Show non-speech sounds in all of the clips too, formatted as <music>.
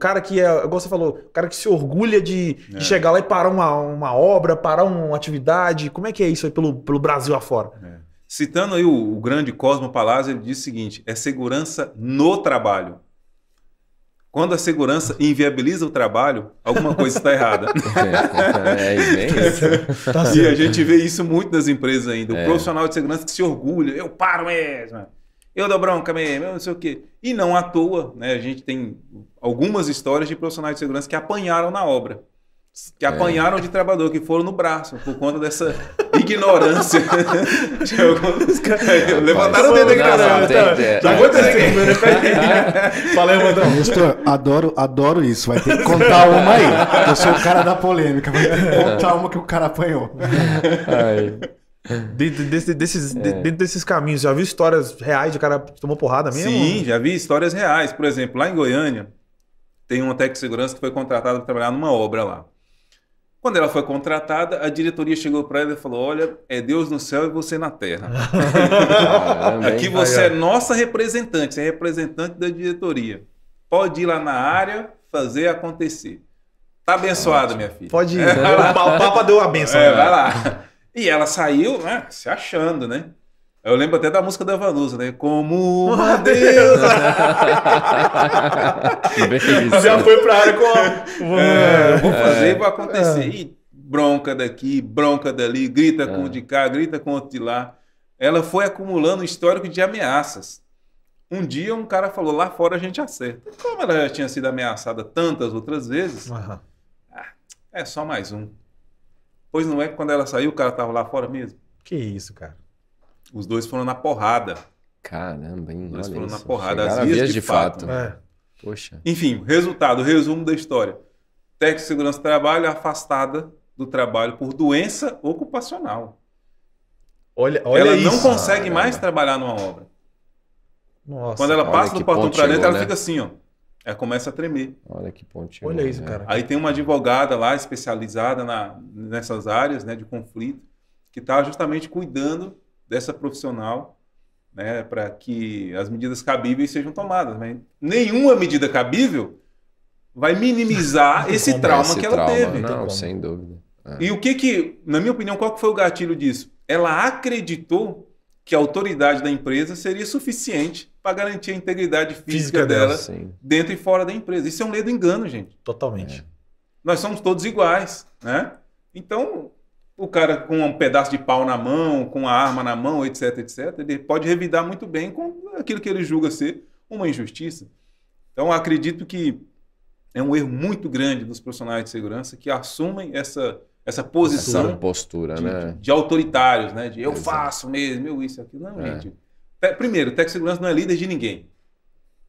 cara que é, igual você falou, o cara que se orgulha de, é. de, chegar lá e parar uma, uma obra, parar uma atividade. Como é que é isso aí pelo, pelo Brasil afora? É. Citando aí o, o grande Cosmo Palazzo, ele diz o seguinte: é segurança no trabalho. Quando a segurança inviabiliza o trabalho, alguma coisa está errada. É, é, é isso. e a gente vê isso muito nas empresas ainda. O é. profissional de segurança que se orgulha, eu paro mesmo eu dou bronca mesmo, eu não sei o quê. E não à toa, né? A gente tem algumas histórias de profissionais de segurança que apanharam na obra. Que é. apanharam é. de trabalhador, que foram no braço, por conta dessa ignorância. <laughs> de alguns Levantaram o dedo aqui na hora. Tá acontecendo. Falei, Rodão. adoro, adoro isso. Vai ter que contar uma aí. Eu sou o cara da polêmica. Vai ter que contar uma que o cara apanhou. Aí. Dentro, desse, desses, é. dentro desses caminhos, já viu histórias reais de cara que tomou porrada mesmo? Sim, já vi histórias reais. Por exemplo, lá em Goiânia, tem uma técnica de segurança que foi contratada para trabalhar numa obra lá. Quando ela foi contratada, a diretoria chegou para ela e falou: Olha, é Deus no céu e você na terra. Aqui você é nossa representante, você é representante da diretoria. Pode ir lá na área, fazer acontecer. Tá abençoada, minha filha. Pode ir. É, o Papa deu a benção. É, né? vai lá. E ela saiu, né, se achando, né? Eu lembro até da música da Vanusa, né? Como uma deusa. <laughs> Já foi pra área com a... é, Vou fazer, é. vou acontecer. É. E bronca daqui, bronca dali, grita é. com o de cá, grita com o de lá. Ela foi acumulando um histórico de ameaças. Um dia um cara falou, lá fora a gente acerta. Como ela já tinha sido ameaçada tantas outras vezes, uhum. é só mais um. Pois não é que quando ela saiu, o cara tava lá fora mesmo? Que isso, cara. Os dois foram na porrada. Caramba, hein? Os dois foram isso. na porrada. Chegaram às vias, vias de, fato. fato. É. Poxa. Enfim, resultado, resumo da história. Técnico de segurança do trabalho afastada do trabalho por doença ocupacional. Olha, olha ela isso. não consegue ah, mais trabalhar numa obra. Nossa, Quando ela passa do portão para dentro, né? ela fica assim, ó. Ela é, começa a tremer. Olha que pontinho. Olha isso, né? cara. Aí tem uma advogada lá especializada na, nessas áreas né, de conflito, que está justamente cuidando dessa profissional né, para que as medidas cabíveis sejam tomadas. né. nenhuma medida cabível vai minimizar <laughs> esse trauma esse que ela trauma. teve. Não, sem dúvida. É. E o que que, na minha opinião, qual que foi o gatilho disso? Ela acreditou que a autoridade da empresa seria suficiente para garantir a integridade física, física dela, dentro e fora da empresa. Isso é um ledo engano, gente. Totalmente. É. Nós somos todos iguais, né? Então, o cara com um pedaço de pau na mão, com a arma na mão, etc, etc, ele pode revidar muito bem com aquilo que ele julga ser uma injustiça. Então, acredito que é um erro muito grande dos profissionais de segurança que assumem essa essa posição essa postura, de, né? de, de autoritários, né? De eu Exato. faço mesmo, eu isso, aquilo. Não, é. gente. Primeiro, tech segurança não é líder de ninguém.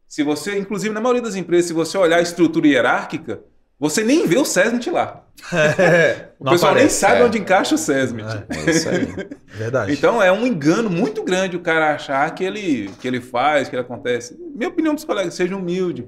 Se você, inclusive na maioria das empresas, se você olhar a estrutura hierárquica, você nem vê o SESMIT lá. É, <laughs> o pessoal aparece, nem sabe é. onde encaixa o SESMIT. É, é isso aí. <laughs> Verdade. então é um engano muito grande o cara achar que ele, que ele faz, que ele acontece. Minha opinião dos colegas, seja humilde,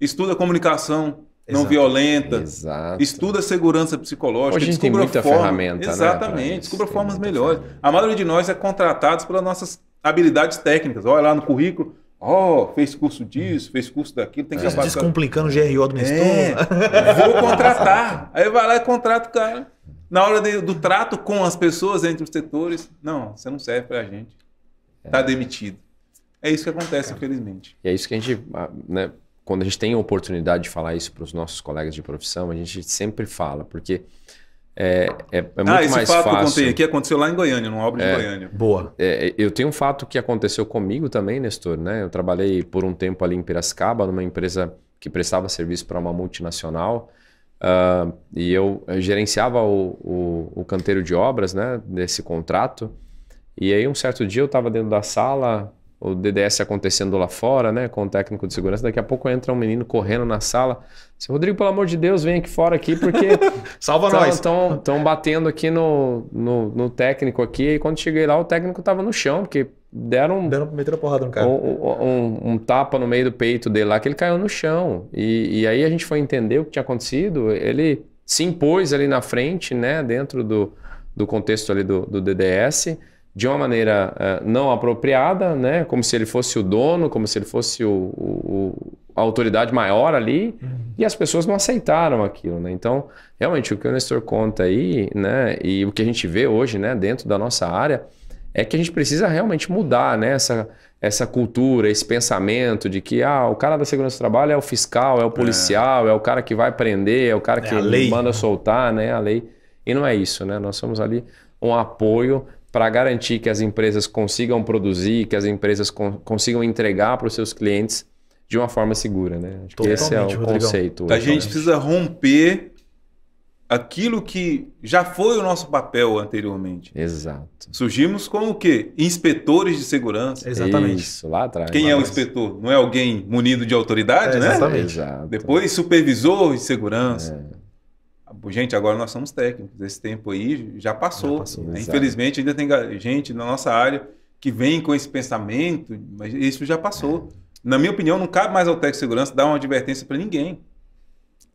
estuda comunicação, não violenta. Exato. Estuda segurança psicológica. Hoje a gente tem muita forma... ferramenta. Né, Exatamente. Né, descubra formas melhores. A maioria de nós é contratados pelas nossas habilidades técnicas. Olha lá no currículo. Ó, oh, fez curso disso, fez curso daquilo, tem que é. Descomplicando o GRO do mestre É, vou contratar. Aí vai lá e contrata o cara. Na hora de, do trato com as pessoas entre os setores, não, você não serve pra gente. Tá demitido. É isso que acontece, é. infelizmente. E é isso que a gente né, quando a gente tem a oportunidade de falar isso para os nossos colegas de profissão, a gente sempre fala, porque é, é, é ah, muito ah, esse mais fato fácil. que eu contei aqui aconteceu lá em Goiânia, numa obra é, Goiânia. Boa. É, é, eu tenho um fato que aconteceu comigo também, Nestor. Né? Eu trabalhei por um tempo ali em Piracicaba, numa empresa que prestava serviço para uma multinacional. Uh, e eu, eu gerenciava o, o, o, canteiro de obras né, desse contrato. E aí, um certo dia, eu estava dentro da sala o DDS acontecendo lá fora, né, com o técnico de segurança. Daqui a pouco entra um menino correndo na sala. Se assim, Rodrigo, pelo amor de Deus, vem aqui fora aqui, porque <laughs> salva tão, nós. Estão batendo aqui no, no, no, técnico aqui. E quando cheguei lá, o técnico estava no chão, porque deram, deram meter uma porrada no cara. Um, um, um, tapa no meio do peito dele lá que ele caiu no chão. E, e aí a gente foi entender o que tinha acontecido. Ele se impôs ali na frente, né, dentro do, do contexto ali do, do DDS de uma maneira uh, não apropriada, né? como se ele fosse o dono, como se ele fosse o, o a autoridade maior ali, uhum. e as pessoas não aceitaram aquilo. Né? Então, realmente, o que o Nestor conta aí, né? e o que a gente vê hoje né? dentro da nossa área, é que a gente precisa realmente mudar né? essa, essa cultura, esse pensamento de que ah, o cara da segurança do trabalho é o fiscal, é o policial, é, é o cara que vai prender, é o cara é que manda soltar né? a lei. E não é isso, né? Nós somos ali um apoio para garantir que as empresas consigam produzir, que as empresas consigam entregar para os seus clientes de uma forma segura, né? Acho que esse é o Rodrigão. conceito. A gente precisa romper aquilo que já foi o nosso papel anteriormente. Exato. Surgimos como o quê? Inspetores de segurança. Exatamente. Isso, lá atrás. Quem lá é o um inspetor? Não é alguém munido de autoridade, é, né? Exatamente. Depois supervisor de segurança. É. Gente, agora nós somos técnicos. Esse tempo aí já passou. Já passou né? Infelizmente, ainda tem gente na nossa área que vem com esse pensamento, mas isso já passou. É. Na minha opinião, não cabe mais ao técnico de segurança dar uma advertência para ninguém.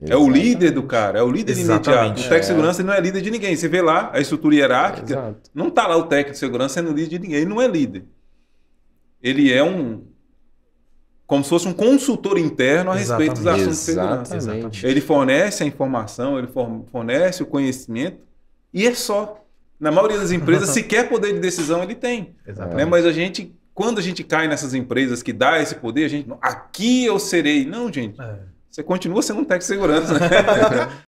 Exatamente. É o líder do cara, é o líder Exatamente. imediato. O técnico de é. segurança não é líder de ninguém. Você vê lá a estrutura hierárquica, não está lá o técnico de segurança sendo líder de ninguém, ele não é líder. Ele é um, como se fosse um consultor interno a Exatamente. respeito dos assuntos Exatamente. de segurança. Exatamente. Ele fornece a informação, ele fornece o conhecimento e é só. Na maioria das empresas, <laughs> sequer poder de decisão ele tem. Né? Mas a gente, quando a gente cai nessas empresas que dá esse poder, a gente, aqui eu serei. Não, gente. É. Você continua sendo um técnico de segurança, né? <laughs>